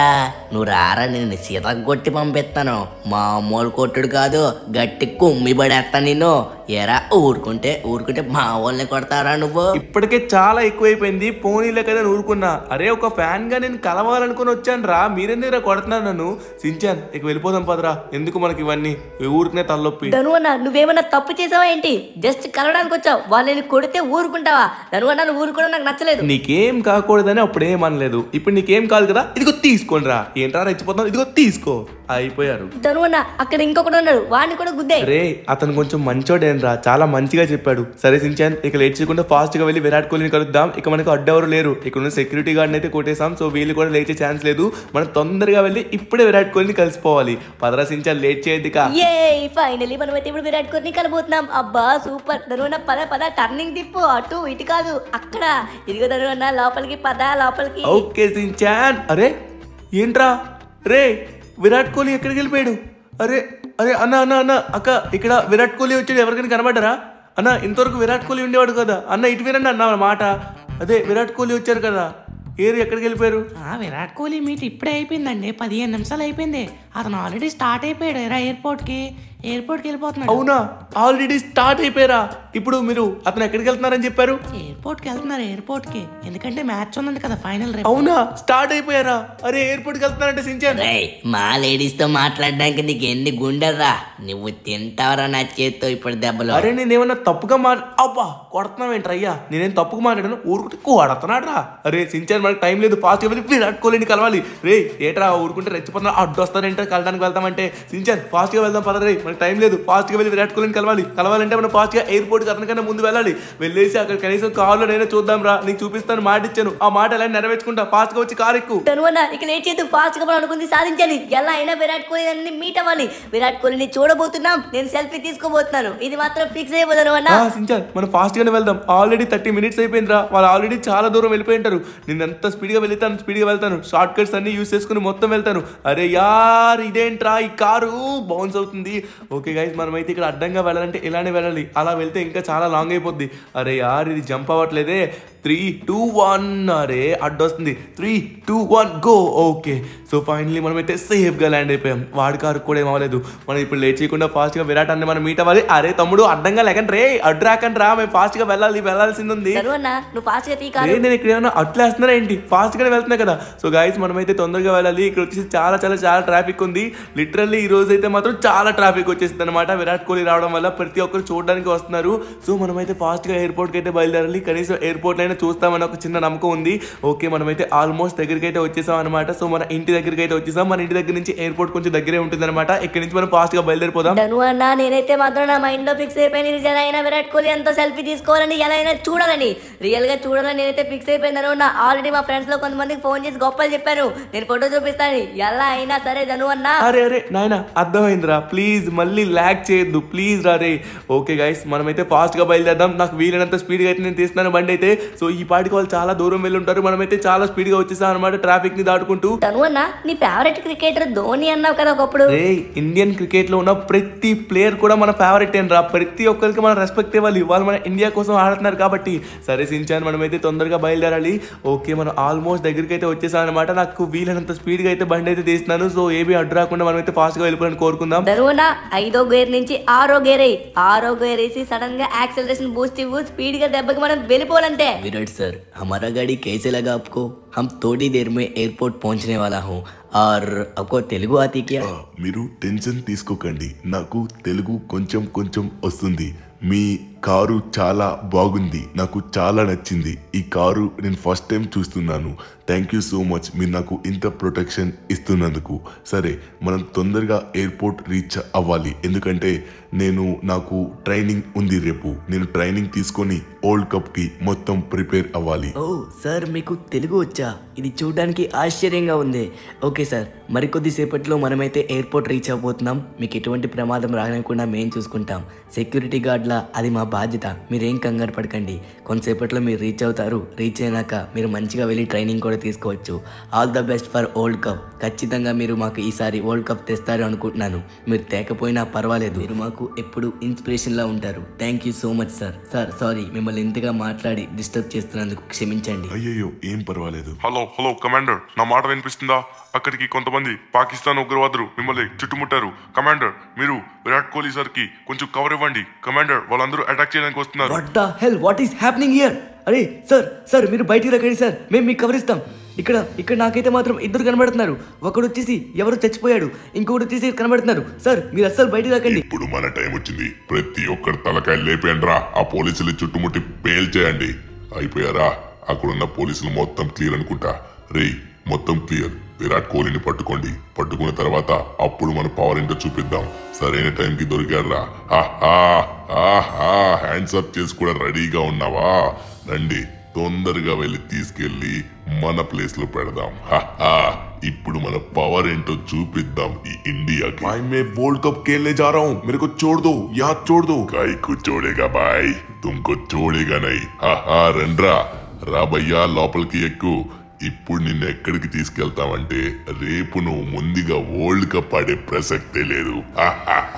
D: నువ్వు రారా నేను సీతకు కొట్టి పంపిస్తాను మామూలు కొట్టుడు కాదు గట్టి కుమ్మి పడేస్తాను నేను ఎరా ఊరుకుంటే ఊరుకుంటే మా వాళ్ళని కొడతారా నువ్వు
C: ఇప్పటికే చాలా ఎక్కువైపోయింది పోనీలే
D: కదా ఊరుకున్నా
C: అరే ఒక ఫ్యాన్ గా నేను కలవాలనుకుని వచ్చాను రా మీరెందుకు కొడుతున్నారు నన్ను సించాన్ ఇక వెళ్ళిపోదాం పదరా ఎందుకు మనకి ఇవన్నీ ఊరుకునే తల్లొప్పి
D: ధను నువ్వేమన్నా తప్పు చేసావా ఏంటి జస్ట్ కలవడానికి వచ్చావు వాళ్ళని కొడితే ఊరుకుంటావా ధను నువ్వు ఊరుకోవడం నాకు నచ్చలేదు
C: నీకేం కాకూడదని అప్పుడేం అనలేదు ఇప్పుడు నీకేం కాదు కదా ఇదిగో తీసుకోండి రా ఏంట్రా రెచ్చిపోతాం ఇదిగో తీసుకో అయిపోయారు
D: తరువన్న అక్కడ ఇంకొకటి ఉన్నాడు వాడిని కూడా గుద్దే రే
C: అతను కొంచెం మంచోడేనరా చాలా మంచిగా చెప్పాడు సరే సించాన్ ఇక లేట్ చేయకుండా ఫాస్ట్ గా వెళ్ళి విరాట్ కోహ్లీని కలుద్దాం ఇక మనకు అడ్డెవరు లేరు ఇక్కడ ఉన్న సెక్యూరిటీ గార్డ్ అయితే కొట్టేసాం సో వీళ్ళు కూడా లేచే ఛాన్స్ లేదు మనం తొందరగా వెళ్ళి ఇప్పుడే విరాట్ కోహ్లీని కలిసిపోవాలి పదరా సించాన్ లేట్ చేయద్దు
D: ఫైనలీ మనం అయితే ఇప్పుడు విరాట్ కోహ్లీని కలబోతున్నాం అబ్బా సూపర్ తరువాత పద పద టర్నింగ్ తిప్పు అటు ఇటు కాదు అక్కడ ఇదిగో తరువాత లోపలికి పద లోపలికి
C: ఓకే సించాన్ అరే ఏంట్రా రే విరాట్ కోహ్లీ ఎక్కడికి వెళ్ళిపోయాడు అరే అరే అన్న అన్న అన్న అక్క ఇక్కడ విరాట్ కోహ్లీ వచ్చాడు ఎవరికైనా కనబడ్డరా అన్న ఇంతవరకు విరాట్ కోహ్లీ ఉండేవాడు కదా అన్న ఇటు వినండి అన్న మాట అదే విరాట్ కోహ్లీ వచ్చారు కదా ఏరు ఎక్కడికి వెళ్ళిపోయారు విరాట్ కోహ్లీ మీట్ ఇప్పుడే అయిపోయిందండి పదిహేను నిమిషాలు అయిపోయింది అతను ఆల్రెడీ స్టార్ట్ అయిపోయాడు ఎరా ఎయిర్పోర్ట్కి ఎయిర్పోర్ట్కి వెళ్ళిపోతున్నాడు అవునా ఆల్రెడీ స్టార్ట్ అయిపోయారా ఇప్పుడు మీరు అతను ఎక్కడికి వెళ్తున్నారని చెప్పారు ఎయిర్పోర్ట్కి వెళ్తున్నారు ఎయిర్పోర్ట్కి ఎందుకంటే మ్యాచ్ ఉందండి కదా ఫైనల్
D: రేపు అవునా స్టార్ట్ అయిపోయారా అరే ఎయిర్పోర్ట్కి వెళ్తున్నారంటే సించాను రేయ్ మా లేడీస్తో మాట్లాడడానికి నీకు ఎన్ని గుండెరా నువ్వు తింటావరా నా చేత్తో ఇప్పుడు దెబ్బలు అరే ఏమన్నా తప్పుగా
C: మాట్లా అబ్బా కొడుతున్నావేంట్రా అయ్యా నేనేం తప్పుగా మాట్లాడాను ఊరుకుంటే కొడుతున్నాడు రా అరే సించాను మనకి టైం లేదు ఫాస్ట్ వెళ్ళి విరాట్ కలవాలి రే ఏట్రా ఊరుకుంటే రెచ్చిపోతున్నా అడ్డు వస్తారేంటి సెంటర్ కలడానికి వెళ్తామంటే ఫాస్ట్ ఫాస్ట్గా వెళ్దాం పదరే మనకు టైం లేదు ఫాస్ట్గా వెళ్ళి విరాట్ కోహ్లీని కలవాలి కలవాలంటే మనం ఫాస్ట్గా ఎయిర్పోర్ట్ అతనికన్నా ముందు వెళ్ళాలి వెళ్ళేసి అక్కడ కనీసం కారులో నేనే చూద్దాం రా నీకు చూపిస్తాను మాట ఇచ్చాను ఆ మాట ఎలా నెరవేర్చుకుంటా
D: ఫాస్ట్గా వచ్చి కారు ఎక్కువ ఇక నేను చేద్దాం ఫాస్ట్గా అనుకుంది సాధించాలి ఎలా అయినా విరాట్ కోహ్లీ అన్ని మీట్ అవ్వాలి విరాట్ కోహ్లీని చూడబోతున్నాం నేను సెల్ఫీ తీసుకోబోతున్నాను ఇది మాత్రం ఫిక్స్ అయిపోతాను అన్న
C: సించాన్ మనం ఫాస్ట్గానే వెళ్దాం ఆల్రెడీ థర్టీ మినిట్స్ అయిపోయిందిరా వాళ్ళు ఆల్రెడీ చాలా దూరం వెళ్ళిపోయి ఉంటారు నేను ఎంత స్పీడ్గా వెళ్తాను స్పీడ్గా వెళ్తాను షార్ట్ కట్స్ అన్ని యూస్ చేసుకుని మొత్తం వెళ్తాను అరే యా కార్ ఇదేంట్రా ఈ కారు బౌన్స్ అవుతుంది ఓకే గైజ్ మనమైతే ఇక్కడ అడ్డంగా వెళ్ళాలంటే ఇలానే వెళ్ళాలి అలా వెళ్తే ఇంకా చాలా లాంగ్ అయిపోద్ది అరే యార్ ఇది జంప్ అవ్వట్లేదే త్రీ టూ వన్ అరే అడ్డొస్తుంది three two one go okay so finally మనమైతే సేఫ్గా ల్యాండ్ అయిపోయాం వాడి కారు కూడా ఏమవ్వలేదు మనం ఇప్పుడు లేట్ చేయకుండా ఫాస్ట్గా విరాట్ అన్ని మనం మీట్ అవ్వాలి అరే తమ్ముడు అడ్డంగా లేకండి రే అడ్డు రాకండి రా మేము ఫాస్ట్గా వెళ్ళాలి వెళ్ళాల్సింది ఉంది నేను ఇక్కడ ఏమన్నా అట్లా వేస్తున్నా ఏంటి ఫాస్ట్గానే వెళ్తున్నాయి కదా సో గాయస్ మనమైతే తొందరగా వెళ్ళాలి ఇక్కడ వచ్చేసి చాలా చాలా చాలా ట్రాఫిక్ ఉంది లిటరల్లీ ఈ రోజు అయితే మాత్రం చాలా ట్రాఫిక్ వచ్చేసింది అనమాట విరాట్ కోహ్లీ రావడం వల్ల ప్రతి ఒక్కరు చూడడానికి వస్తున్నారు సో మనమైతే ఫాస్ట్ ఎయిర్పోర్ట్ కి అయితే బయలుదేరాలి కనీసం ఎయిర్పోర్ట్ అయినా చూస్తామని ఒక చిన్న నమ్మకం ఉంది ఓకే మనమైతే ఆల్మోస్ట్ దగ్గరికి అయితే వచ్చేసాం అనమాట సో మన ఇంటి దగ్గరికి అయితే వచ్చేసాం మన ఇంటి దగ్గర నుంచి ఎయిర్పోర్ట్ కొంచెం దగ్గరే ఉంటుంది అనమాట ఇక్కడ నుంచి మనం గా బయలుదేరిపోదాం
D: నేనైతే మాత్రం నా మైండ్ లో ఫిక్స్ అయిపోయింది అయినా విరాట్ కోహ్లీ అంతా సెల్ఫీ తీసుకోవాలని ఎలా అయినా చూడాలని రియల్ గా చూడాలని నేనైతే ఫిక్స్ అయిపోయినాను నా ఆల్రెడీ మా ఫ్రెండ్స్ లో కొంతమందికి ఫోన్ చేసి గొప్పలు చెప్పాను నేను ఫోటో చూపిస్తాను ఎలా అయినా సరే ధను అన్నా అరే అరే
C: నాయన అర్థమైందిరా ప్లీజ్ మళ్ళీ ల్యాక్ చేయొద్దు ప్లీజ్ రా రే ఓకే గైస్ మనమైతే గా బయలుదేరదాం నాకు వీలైనంత స్పీడ్ గా అయితే నేను తీస్తున్నాను బండి అయితే సో ఈ పాటికి వాళ్ళు చాలా దూరం వెళ్ళి ఉంటారు మనమైతే చాలా స్పీడ్ గా వచ్చేసాం అనమాట ట్రాఫిక్ ని దాటుకుంటూ
D: నీ ఫేవరెట్ క్రికెటర్ ధోని అన్నావు కదా ఒకప్పుడు
C: ఇండియన్ క్రికెట్ లో ఉన్న ప్రతి ప్లేయర్ కూడా మన ఫేవరెట్ రా ప్రతి ఒక్కరికి మనం రెస్పెక్ట్ ఇవ్వాలి వాళ్ళు మన ఇండియా కోసం ఆడుతున్నారు కాబట్టి సరే సించాన్ మనమైతే తొందరగా బయలుదేరాలి ఓకే మనం ఆల్మోస్ట్ దగ్గరికి అయితే వచ్చేసాం అనమాట నాకు వీలైనంత స్పీడ్గా అయితే బండి అయితే తీస్తున్నాను సో ఏబీ అడ్డు రాకుండా మనం అయితే ఫాస్ట్ గా వెళ్ళిపోవాలని కోరుకుందాం
D: తరువాత ఐదో గేర్ నుంచి ఆరో గేర్ అయ్యి ఆరో గేర్ వేసి సడన్ గా యాక్సలరేషన్ బూస్ట్ ఇవ్వు స్పీడ్ గా దెబ్బకి మనం వెళ్ళిపోవాలంటే
A: విరాట్ సార్ हमारा गाड़ी कैसे लगा आपको हम దేర్ మే ఎయిర్పోర్ట్ పోంచనే వాళ్ళ హో ఆర్ అప్కో తెలుగు ఆతి మీరు టెన్షన్ తీసుకోకండి నాకు తెలుగు కొంచెం కొంచెం వస్తుంది మీ కారు చాలా బాగుంది నాకు చాలా నచ్చింది ఈ కారు నేను ఫస్ట్ టైం చూస్తున్నాను థ్యాంక్ యూ సో మచ్ మీరు నాకు ఇంత ప్రొటెక్షన్ ఇస్తున్నందుకు సరే మనం తొందరగా ఎయిర్పోర్ట్ రీచ్ అవ్వాలి ఎందుకంటే నేను నాకు ట్రైనింగ్ ఉంది రేపు నేను ట్రైనింగ్ తీసుకొని ఓల్డ్ కప్కి మొత్తం ప్రిపేర్ అవ్వాలి ఓ సార్ మీకు తెలుగు వచ్చా ఇది చూడడానికి ఆశ్చర్యంగా ఉంది ఓకే సార్ మరికొద్ది సేపట్లో మనమైతే ఎయిర్పోర్ట్ రీచ్ అవ్వబోతున్నాం మీకు ఎటువంటి ప్రమాదం రాకుండా మేము చూసుకుంటాం సెక్యూరిటీ గార్డ్ల అది మా బాధ్యత మీరేం కంగారు పడకండి కొంతసేపట్లో మీరు రీచ్ అవుతారు రీచ్ అయినాక మీరు మంచిగా వెళ్ళి ట్రైనింగ్ కూడా
D: తీసుకోవచ్చు all the best for world cup ఖచ్చితంగా మీరు మాకు ఈసారి వరల్డ్ కప్ తెస్తారు అనుకుంటున్నాను మీరు తేకపోయినా పర్వాలేదు మీరు మాకు ఎప్పుడు ఇన్స్పిరేషన్లా ఉంటారు thank you so much sir
A: sir sorry మిమ్మల్ని ఇంతగా మాట్లాడి డిస్టర్బ్ చేస్తున్నందుకు క్షమించండి అయ్యో ఏం పర్వాలేదు హలో హలో కమాండర్ నా మాట వినిపిస్తుందా అక్కడికి కొంతమంది పాకిస్తాన్ ఉగ్రవాదులు మిమ్మల్ని చుట్టుముట్టారు కమాండర్ మీరు విరాట్ కోహ్లీ సార్ కి కొంచెం కవర్ ఇవ్వండి కమాండర్ వాళ్ళందరూ అటాక్ చేయడానికి వస్తున్నారు
D: what the hell what is happening here అరే సార్ సార్ మీరు బయటికి రాకండి సార్ మేము మీకు కవర్ ఇస్తాం ఇక్కడ ఇక్కడ నాకైతే మాత్రం ఇద్దరు కనబడుతున్నారు ఒకడు వచ్చేసి ఎవరు చచ్చిపోయాడు ఇంకొకటి వచ్చేసి
A: కనబడుతున్నారు సార్ మీరు అస్సలు బయటికి రాకండి ఇప్పుడు మన టైం వచ్చింది ప్రతి ఒక్కరు తలకాయ లేపేయండి రా ఆ పోలీసులు చుట్టుముట్టి బెయిల్ చేయండి అయిపోయారా అక్కడున్న పోలీసులు మొత్తం క్లియర్ అనుకుంటా రే మొత్తం క్లియర్ విరాట్ కోహ్లీని పట్టుకోండి పట్టుకున్న తర్వాత అప్పుడు మన పవర్ ఏంటో చూపిద్దాం సరైన టైంకి దొరికారా హ్యాండ్స్ అప్ చేసి కూడా రెడీగా ఉన్నావా రండి తొందరగా వెళ్ళి తీసుకెళ్ళి మన ప్లేస్లో పెడదాం ఇప్పుడు మన పవర్ ఏంటో చూపిద్దాం ఈ ఇండియా వరల్డ్ కప్ కేళ్ళే कप खेलने जा रहा हूँ मेरे को छोड़ दो కాయకు చూడేగా బాయ్ తుమ్కు చూడేగా నై రండ్రా రా భయ్యా లోపలికి ఎక్కువ ఇప్పుడు నిన్ను ఎక్కడికి తీసుకెళ్తామంటే రేపు నువ్వు ముందుగా వరల్డ్ కప్ ఆడే ప్రసక్తే లేదు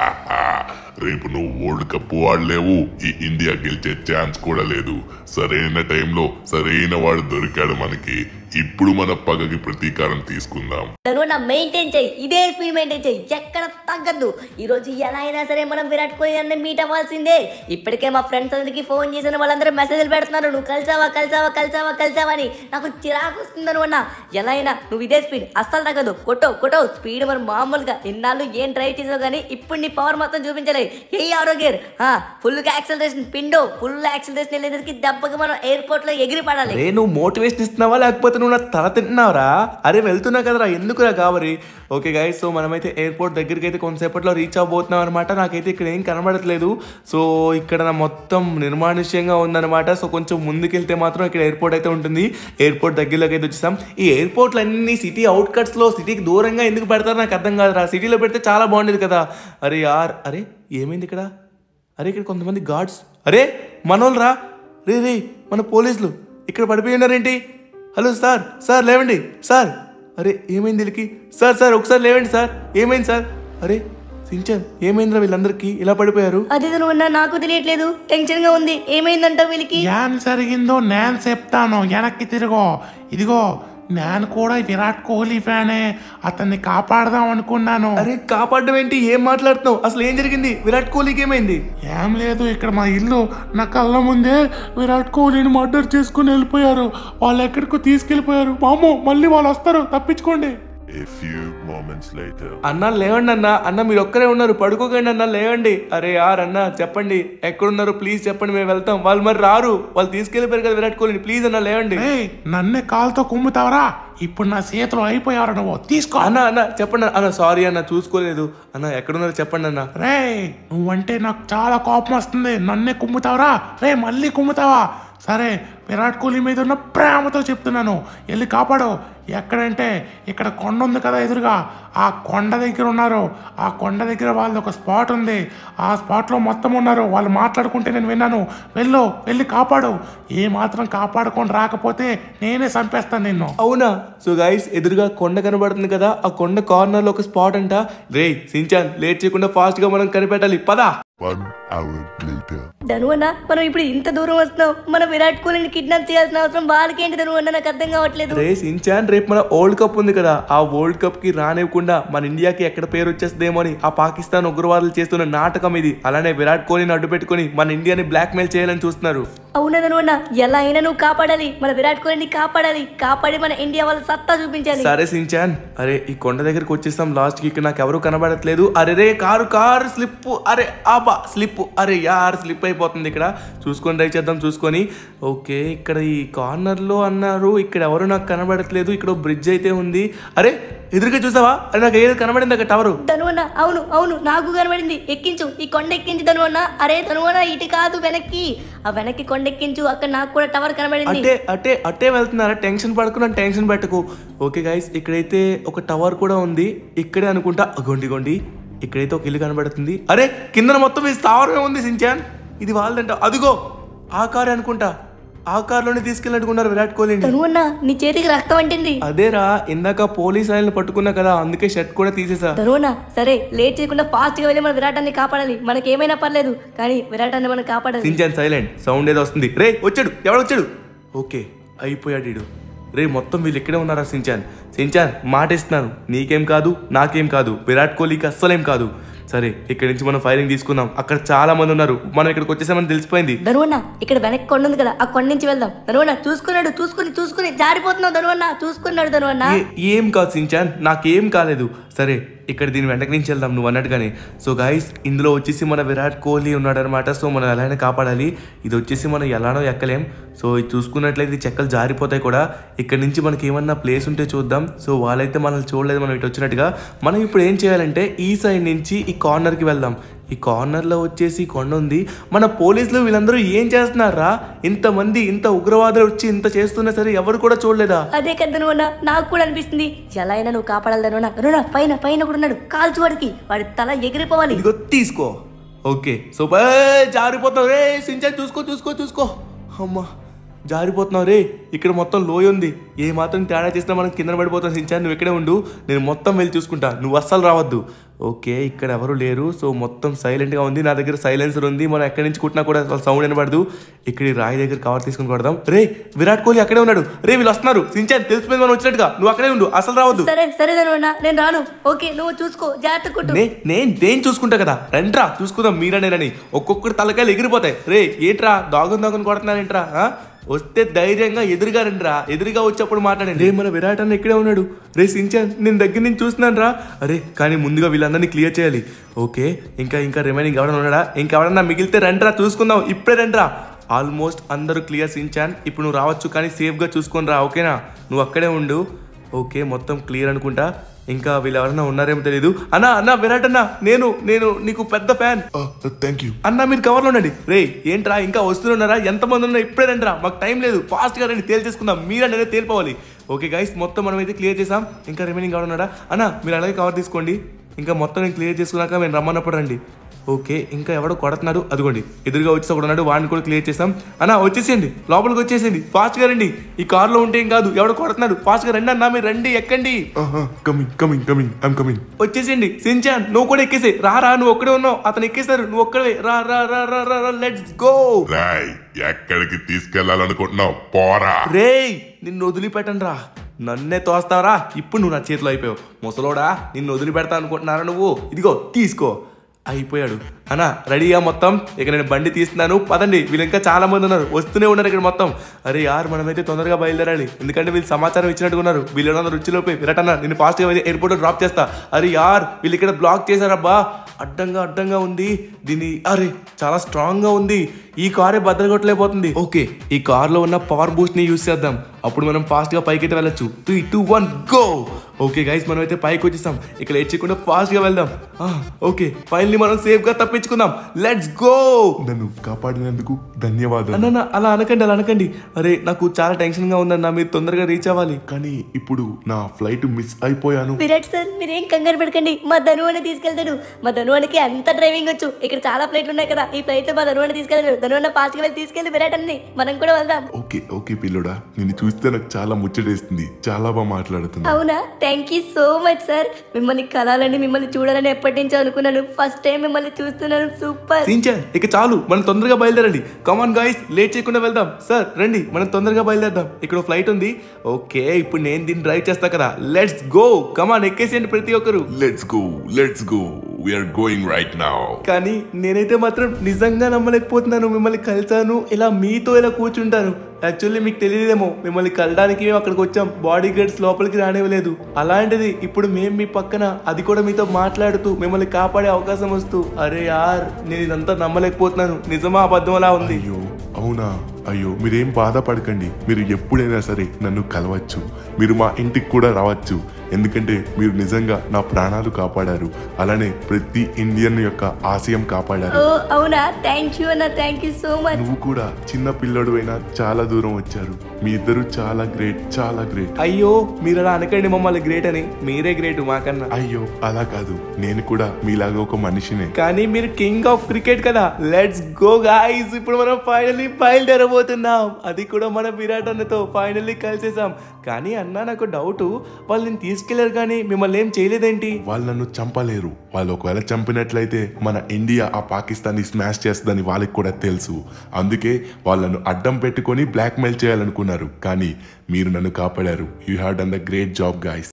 A: రేపు నువ్వు వరల్డ్ కప్ ఆడలేవు ఈ ఇండియా గెలిచే ఛాన్స్ కూడా లేదు సరైన టైంలో సరైన వాడు దొరికాడు మనకి ఇప్పుడు మన పగకి ప్రతీకారం తీసుకుందాం
D: నా మెయింటైన్ చేయి ఇదే స్పీడ్ మెయింటైన్ చేయి ఎక్కడ తగ్గద్దు ఈ రోజు ఎలా అయినా సరే మనం విరాట్ కోహ్లీ అన్న మీట్ అవ్వాల్సిందే ఇప్పటికే మా ఫ్రెండ్స్ అందరికి ఫోన్ చేసిన వాళ్ళందరూ మెసేజ్లు పెడుతున్నారు నువ్వు కలిసావా కలిసావా కలిసావా కలిసావా అని నాకు చిరాకు వస్తుంది అన్న ఎలా అయినా నువ్వు ఇదే స్పీడ్ అస్సలు తగ్గదు కొట్టో కొట్టో స్పీడ్ మనం మామూలుగా ఎన్నాళ్ళు ఏం డ్రైవ్ చేసావు కానీ ఇప్పుడు నీ పవర్ మొత్తం చూపించలేదు ఏ ఆరోగ్యర్ ఫుల్ గా యాక్సలరేషన్ పిండో ఫుల్ యాక్సలరేషన్ వెళ్ళేసరికి దెబ్బకి మనం ఎయిర్పోర్ట్ లో ఎగిరి పడాలి
C: నువ్వు మోటివేషన్ ఇస్తున్నావా లేకపోతే నువ్వు నా తల తింటున్నావురా అరే వెళ్తున్నా కదరా ఎందుకురా కావరి ఓకే గాయస్ సో మనమైతే ఎయిర్పోర్ట్ దగ్గరికి అయితే కొంతసేపట్లో రీచ్ అవ్వబోతున్నాం అనమాట నాకైతే ఇక్కడ ఏం కనబడట్లేదు సో ఇక్కడ నా మొత్తం నిర్మానుష్యంగా ఉందన్నమాట సో కొంచెం ముందుకెళ్తే మాత్రం ఇక్కడ ఎయిర్పోర్ట్ అయితే ఉంటుంది ఎయిర్పోర్ట్ దగ్గరలోకి అయితే వచ్చేసాం ఈ ఎయిర్పోర్ట్లు అన్ని సిటీ అవుట్కట్స్లో సిటీకి దూరంగా ఎందుకు పెడతారు నాకు అర్థం కాదురా సిటీలో పెడితే చాలా బాగుండేది కదా అరే యార్ అరే ఏమైంది ఇక్కడ అరే ఇక్కడ కొంతమంది గార్డ్స్ అరే మనోళ్ళు రా రే రే మన పోలీసులు ఇక్కడ పడిపోయి ఉన్నారేంటి హలో సార్ సార్ లేవండి సార్ అరే ఏమైంది వీళ్ళకి సార్ సార్ ఒకసారి లేవండి సార్ ఏమైంది సార్ అరే సించన్ ఏమైందిరా వీళ్ళందరికీ ఇలా పడిపోయారు
D: అదే నువ్వన్నా నాకు తెలియట్లేదు టెన్షన్ గా ఉంది ఏమైందంట వీళ్ళకి
B: ఏం జరిగిందో నేను చెప్తాను వెనక్కి తిరుగో ఇదిగో నేను కూడా విరాట్ కోహ్లీ ఫ్యానే అతన్ని కాపాడదాం అనుకున్నాను అరే కాపాడడం ఏంటి ఏం మాట్లాడుతున్నావు అసలు ఏం జరిగింది విరాట్ కోహ్లీకి ఏమైంది ఏం లేదు ఇక్కడ మా ఇల్లు నా కళ్ళ ముందే విరాట్ కోహ్లీని మర్డర్ చేసుకుని వెళ్ళిపోయారు వాళ్ళు ఎక్కడికో తీసుకెళ్ళిపోయారు మామూ మళ్ళీ వాళ్ళు వస్తారు తప్పించుకోండి
C: అన్న లేవండి అన్న అన్న మీరు ఒక్కరే ఉన్నారు పడుకోకండి అన్న లేవండి అరే ఆర్ అన్న చెప్పండి ఎక్కడున్నారు ప్లీజ్ చెప్పండి మేము వెళ్తాం వాళ్ళు మరి రారు వాళ్ళు తీసుకెళ్ళిపోయారు కదా విరాట్ కోహ్లీ ప్లీజ్ అన్న లేవండి
B: నన్నే కాలుతో కుమ్ముతావరా
C: ఇప్పుడు నా చేతిలో అయిపోయారు నువ్వు తీసుకో అన్న అన్న చెప్పండి అన్న సారీ అన్న చూసుకోలేదు అన్న ఎక్కడున్నారు చెప్పండి అన్న
B: రే నువ్వంటే నాకు చాలా కోపం వస్తుంది నన్నే కుమ్ముతావరా రే మళ్ళీ కుమ్ముతావా సరే విరాట్ కోహ్లీ మీద ఉన్న ప్రేమతో చెప్తున్నాను వెళ్ళి కాపాడు ఎక్కడంటే ఇక్కడ కొండ ఉంది కదా ఎదురుగా ఆ కొండ దగ్గర ఉన్నారు ఆ కొండ దగ్గర వాళ్ళది ఒక స్పాట్ ఉంది ఆ స్పాట్లో మొత్తం ఉన్నారు వాళ్ళు మాట్లాడుకుంటే నేను విన్నాను
C: వెళ్ళు వెళ్ళి కాపాడు ఏ మాత్రం కాపాడుకొని రాకపోతే నేనే చంపేస్తాను నిన్ను అవునా సో గైస్ ఎదురుగా కొండ కనబడుతుంది కదా ఆ కొండ కార్నర్లో ఒక స్పాట్ అంట రే సించాన్ లేట్ చేయకుండా ఫాస్ట్గా మనం కనిపెట్టాలి పదా మనం
D: ఇప్పుడు ఇంత దూరం వస్తున్నాం మన విరాట్ కోహ్లీని కిడ్నాప్ చేయాల్సిన అవసరం ఏంటి నువ్వు అన్న నాకు అర్థం కావట్లేదు రేస్
C: ఇంచాన్ రేపు మన వరల్డ్ కప్ ఉంది కదా ఆ వరల్డ్ కప్ కి రానివ్వకుండా మన ఇండియాకి ఎక్కడ పేరు వచ్చేస్తుందేమో అని ఆ పాకిస్తాన్ ఉగ్రవాదులు చేస్తున్న నాటకం ఇది అలానే విరాట్ కోహ్లీని అడ్డు పెట్టుకుని మన ఇండియాని బ్లాక్మెయిల్ చేయాలని చూస్తున్నారు
D: అవునదనుకున్నా ఎలా అయినా నువ్వు కాపాడాలి మన విరాట్ కోహ్లీని కాపాడాలి కాపాడి మన ఇండియా వాళ్ళ సత్తా చూపించాలి సరే
C: సించాన్ అరే ఈ కొండ దగ్గరకు వచ్చేస్తాం లాస్ట్ కి నాకు ఎవరు కనబడట్లేదు అరే రే కారు కారు స్లిప్ అరే ఆపా స్లిప్ అరే యార్ స్లిప్ అయిపోతుంది ఇక్కడ చూసుకొని ట్రై చేద్దాం చూసుకొని ఓకే ఇక్కడ ఈ కార్నర్లో అన్నారు ఇక్కడ ఎవరు నాకు కనబడట్లేదు ఇక్కడ బ్రిడ్జ్ అయితే ఉంది అరే ఎదురుగా చూసావా అరే నాకు ఏది కనబడింది అక్కడ టవర్
D: తనువన్న అవును అవును నాకు కనబడింది ఎక్కించు ఈ కొండ ఎక్కించు తనువన్న అరే తనువన్న ఇటు కాదు వెనక్కి ఆ వెనక్కి కొండ ఎక్కించు అక్కడ నాకు కూడా టవర్ కనబడింది అంటే
C: అటే అటే వెళ్తున్నారా టెన్షన్ పడకు నన్ను టెన్షన్ పెట్టకు ఓకే గైస్ ఇక్కడైతే ఒక టవర్ కూడా ఉంది ఇక్కడే అనుకుంటా గొండి గొండి ఇక్కడైతే ఒక ఇల్లు కనబడుతుంది అరే కింద మొత్తం ఇది స్థావరమే ఉంది సించాన్ ఇది వాళ్ళదంట అదిగో ఆ కారే అనుకుంటా ఆ లోనే తీసుకెళ్ళినట్టుకున్నారు విరాట్ కోహ్లీ
D: నీ చేతికి రక్తం అంటింది
C: అదేరా ఇందాక పోలీస్ ఆయనలు పట్టుకున్నా కదా అందుకే షర్ట్ కూడా తీసేసా
D: తరువునా సరే లేట్ చేయకుండా ఫాస్ట్ గా వెళ్ళి మన విరాట్ అన్ని కాపాడాలి మనకి ఏమైనా పర్లేదు కానీ విరాట్ అన్ని మనం కాపాడాలి
C: సించాన్ సైలెంట్ సౌండ్ ఏదో వస్తుంది రే వచ్చాడు ఎవడు వచ్చాడు ఓకే అయిపోయాడు ఇడు రే మొత్తం వీళ్ళు ఇక్కడే ఉన్నారా సించాన్ సించాన్ మాట ఇస్తున్నాను నీకేం కాదు నాకేం కాదు విరాట్ కోహ్లీకి అస్సలేం కాదు సరే ఇక్కడి నుంచి మనం ఫైరింగ్ తీసుకుందాం అక్కడ చాలా మంది ఉన్నారు మనం ఇక్కడికి వచ్చేసామని తెలిసిపోయింది ధనువన్న
D: ఇక్కడ వెనక్కి కొండ ఉంది కదా ఆ కొండ నుంచి వెళ్దాం ధనువన్న చూసుకున్నాడు చూసుకుని చూసుకుని జారిపోతున్నావు ధనువన్న చూసుకున్నాడు ధనువన్న
C: ఏం కాదు సించాన్ నాకేం కాలేదు సరే ఇక్కడ దీని వెంట నుంచి వెళ్దాం నువ్వు అన్నట్టుగానే సో గాయస్ ఇందులో వచ్చేసి మన విరాట్ కోహ్లీ ఉన్నాడనమాట సో మనం ఎలానే కాపాడాలి ఇది వచ్చేసి మనం ఎలానో ఎక్కలేం సో ఇది చూసుకున్నట్లయితే చెక్కలు జారిపోతాయి కూడా ఇక్కడ నుంచి మనకి ఏమన్నా ప్లేస్ ఉంటే చూద్దాం సో వాళ్ళైతే మనల్ని చూడలేదు మనం ఇటు వచ్చినట్టుగా మనం ఇప్పుడు ఏం చేయాలంటే ఈ సైడ్ నుంచి ఈ కార్నర్కి వెళ్దాం ఈ కార్నర్లో వచ్చేసి కొండ ఉంది మన పోలీసులు వీళ్ళందరూ ఏం చేస్తున్నారా ఇంతమంది ఇంత ఉగ్రవాదులు వచ్చి ఇంత చేస్తున్నా సరే ఎవరు కూడా చూడలేదా
D: అదే కదా నువ్వు నాకు కూడా అనిపిస్తుంది ఎలా అయినా నువ్వు కాపాడాలన్నా పైన పైన కూడా ఉన్నాడు కాల్చు వాడికి వాడి తల ఎగిరిపోవాలి
C: ఇదిగో తీసుకో ఓకే సూపర్ జారిపోతావు రే సించా చూసుకో చూసుకో చూసుకో అమ్మా జారిపోతున్నావు రే ఇక్కడ మొత్తం లోయ ఉంది ఏ మాత్రం తేడా చేసినా మనం కింద పడిపోతాం సించా నువ్వు ఇక్కడే ఉండు నేను మొత్తం వెళ్ళి చూసుకుంటా నువ్వు అస్సలు రావద్దు ఓకే ఇక్కడ ఎవరు లేరు సో మొత్తం సైలెంట్గా ఉంది నా దగ్గర సైలెన్సర్ ఉంది మనం ఎక్కడి నుంచి కుట్టినా కూడా సౌండ్ వినబడదు ఇక్కడ రాయి దగ్గర కవర్ తీసుకుని కొడదాం రే విరాట్ కోహ్లీ అక్కడే ఉన్నాడు రే వీళ్ళు వస్తున్నారు సించాన్ తెలిసిపోయింది మనం వచ్చినట్టుగా నువ్వు అక్కడే ఉండు అసలు రావద్దు
D: సరే సరే నేను రాను ఓకే నువ్వు చూసుకో జాగ్రత్త
C: నేను నేను చూసుకుంటా కదా రంట్రా చూసుకుందాం మీరా నేనని ఒక్కొక్కటి తలకాయలు ఎగిరిపోతాయి రే ఏట్రా దాగుని దాగుని కొడుతున్నాను ఏంట్రా వస్తే ధైర్యంగా ఎదురుగా రా ఎదురుగా వచ్చేప్పుడు మాట్లాడండి రే మన విరాట్ అన్న ఇక్కడే ఉన్నాడు రే సించాన్ నేను దగ్గర నుంచి చూస్తున్నాను రా అరే కానీ ముందుగా వీళ్ళందరినీ క్లియర్ చేయాలి ఓకే ఇంకా ఇంకా రిమైనింగ్ ఎవరైనా ఉన్నాడా ఇంకెవరన్నా మిగిలితే రండిరా చూసుకుందాం ఇప్పుడే రండిరా ఆల్మోస్ట్ అందరూ క్లియర్ సించాన్ ఇప్పుడు నువ్వు రావచ్చు కానీ సేఫ్గా చూసుకొని రా ఓకేనా నువ్వు అక్కడే ఉండు ఓకే మొత్తం క్లియర్ అనుకుంటా ఇంకా వీళ్ళు ఎవరన్నా ఉన్నారేమో తెలియదు అన్నా అన్నా విరాట్ అన్నా నేను నేను నీకు పెద్ద ఫ్యాన్ థ్యాంక్ యూ అన్నా మీరు కవర్లో ఉండండి రే ఏంట్రా ఇంకా వస్తున్నారా ఎంతమంది ఉన్నా ఇప్పుడే రండిరా మాకు టైం లేదు ఫాస్ట్గా రండి తేల్చేసుకుందాం మీరు నేనే తేలిపోవాలి ఓకే గైస్ మొత్తం మనం అయితే క్లియర్ చేసాం ఇంకా రిమైనింగ్ కావడం అన్నా మీరు అలాగే కవర్ తీసుకోండి ఇంకా మొత్తం నేను క్లియర్ చేసుకున్నాక మేము రమ్మన్నప్పుడు రండి ఓకే ఇంకా ఎవడో కొడుతున్నాడు అదిగోండి ఎదురుగా వచ్చి ఉన్నాడు వాడిని కూడా క్లియర్ చేస్తాం అన్నా వచ్చేసేయండి లోపలికి వచ్చేసేయండి గా రండి ఈ లో ఉంటే ఏం కాదు ఎవడో కొడుతున్నాడు గా రండి అన్నా మీరు రండి ఎక్కండి
A: coming coming coming I'm coming
C: వచ్చేసేయండి సించాన్ నువ్వు కూడా ఎక్కేసే రా రా నువ్వు ఒక్కడే ఉన్నావు అతను ఎక్కేసారు నువ్వు ఒక్కడే రా రా రా రా రా లెట్స్ గో రాయ్
A: ఎక్కడికి తీసుకెళ్లాలనుకుంటున్నావు పోరా
C: రేయ్ నిన్ను వదిలిపెట్టండి రా నన్నే తోస్తావరా ఇప్పుడు నువ్వు నా చేతిలో అయిపోయావు ముసలోడా నిన్ను వదిలిపెడతా అనుకుంటున్నారా నువ్వు ఇదిగో తీసుకో అయిపోయాడు అన్నా రెడీగా మొత్తం ఇక నేను బండి తీస్తున్నాను పదండి వీళ్ళు ఇంకా చాలా మంది ఉన్నారు వస్తూనే ఉన్నారు ఇక్కడ మొత్తం అరే యార్ మనమైతే తొందరగా బయలుదేరాలి ఎందుకంటే వీళ్ళు సమాచారం ఉన్నారు వీళ్ళు ఏమన్నా రుచిలోపే విరటన్నా నేను ఫాస్ట్గా ఎయిర్పోర్ట్ డ్రాప్ చేస్తా అరే యార్ వీళ్ళు ఇక్కడ బ్లాక్ చేశారబ్బా అడ్డంగా అడ్డంగా ఉంది దీని అరే చాలా స్ట్రాంగ్గా ఉంది ఈ కారే భద్రగొట్టలేకపోతుంది ఓకే ఈ కార్లో ఉన్న పవర్ బూస్ట్ని యూస్ చేద్దాం అప్పుడు మనం ఫాస్ట్గా పైకి అయితే వెళ్ళచ్చు three two one go okay guys మనం అయితే పైకి వచ్చేస్తాం ఇక్కడ ఎచ్చకుండా ఫాస్ట్గా వెళ్దాం ఓకే ఫైనల్ మనం సేఫ్గా తప్పి నేర్చుకుందాం లెట్స్ గో నన్ను కాపాడినందుకు ధన్యవాదాలు అన్న అలా అనకండి అలా అనకండి అరే నాకు చాలా టెన్షన్ గా ఉందన్న మీరు తొందరగా రీచ్ అవ్వాలి కానీ ఇప్పుడు నా ఫ్లైట్ మిస్ అయిపోయాను
D: విరాట్ సార్ మీరేం కంగారు పెడకండి మా ధను అని తీసుకెళ్తాడు మా ధను అనికి అంత డ్రైవింగ్ వచ్చు ఇక్కడ చాలా ఫ్లైట్ ఉన్నాయి కదా ఈ ఫ్లైట్ లో మా ధను అని తీసుకెళ్తాడు ధను అన్న ఫాస్ట్ గా తీసుకెళ్లి విరాట్ అన్ని మనం కూడా వెళ్దాం
A: ఓకే ఓకే పిల్లోడా నిన్ను చూస్తే నాకు చాలా ముచ్చటేస్తుంది చాలా బాగా
C: మాట్లాడుతుంది
D: అవునా thank you so much sir మిమ్మల్ని కలాలని మిమ్మల్ని చూడాలని ఎప్పటి నుంచో అనుకున్నాను ఫస్ట్ టైం మిమ్మల్ని చూస్తే చేస్తున్నాను సూపర్ సించాన్
C: ఇక చాలు మనం తొందరగా బయలుదేరండి కమాన్ గాయస్ లేట్ చేయకుండా వెళ్దాం సార్ రండి మనం తొందరగా బయలుదేరదాం ఇక్కడ ఫ్లైట్ ఉంది ఓకే ఇప్పుడు నేను దీన్ని డ్రైవ్ చేస్తా కదా లెట్స్ గో కమాన్ ఎక్కేసేయండి ప్రతి ఒక్కరు let's go let's go we're going right now కానీ నేనైతే మాత్రం నిజంగా నమ్మలేకపోతున్నాను మిమ్మల్ని కలిసాను ఇలా మీతో ఇలా కూర్చుంటాను యాక్చువల్లీ మీకు తెలియదేమో మిమ్మల్ని కలడానికి మేము అక్కడికి వచ్చాం బాడీ గార్డ్స్ లోపలికి రానివ్వలేదు అలాంటిది ఇప్పుడు మేము మీ పక్కన అది కూడా మీతో మాట్లాడుతూ మిమ్మల్ని కాపాడే అవకాశం వస్తూ అరే యార్ నేను ఇదంతా నమ్మలేకపోతున్నాను నిజమా అబద్ధంలా ఉంది అయ్యో
A: అవునా అయ్యో మీరేం బాధపడకండి మీరు ఎప్పుడైనా సరే నన్ను కలవచ్చు మీరు మా ఇంటికి కూడా రావచ్చు ఎందుకంటే మీరు నిజంగా నా ప్రాణాలు కాపాడారు అలానే ప్రతి ఇండియన్ యొక్క ఆశయం కాపాడారు
D: అవునా థ్యాంక్ యూ అన్న థ్యాంక్ యూ సో మచ్
A: నువ్వు కూడా
C: చిన్న పిల్లడు అయినా చాలా దూరం వచ్చారు మీ ఇద్దరు చాలా గ్రేట్ చాలా గ్రేట్ అయ్యో మీరు అలా అనకండి మమ్మల్ని గ్రేట్ అని మీరే గ్రేట్ మాకన్నా అయ్యో అలా కాదు నేను కూడా మీలాగా ఒక మనిషినే కానీ మీరు కింగ్ ఆఫ్ క్రికెట్ కదా లెట్స్ గో గాయస్ ఇప్పుడు మనం ఫైనల్లీ బయలుదేరబోతున్నాం అది కూడా మన విరాట్ అన్నతో ఫైనల్లీ కలిసేసాం కానీ అన్న నాకు డౌట్ వాళ్ళు నేను తీసుకెళ్లారు కానీ మిమ్మల్ని ఏం చేయలేదేంటి
B: వాళ్ళు నన్ను చంపలేరు వాళ్ళు ఒకవేళ
A: చంపినట్లయితే మన ఇండియా ఆ పాకిస్తాన్ ని స్మాష్ చేస్తుందని వాళ్ళకి కూడా తెలుసు అందుకే వాళ్ళను అడ్డం పెట్టుకొని బ్లాక్మెయిల్ చేయాలనుకున్నారు అనుకున్నారు కానీ మీరు నన్ను కాపాడారు you have done the great job guys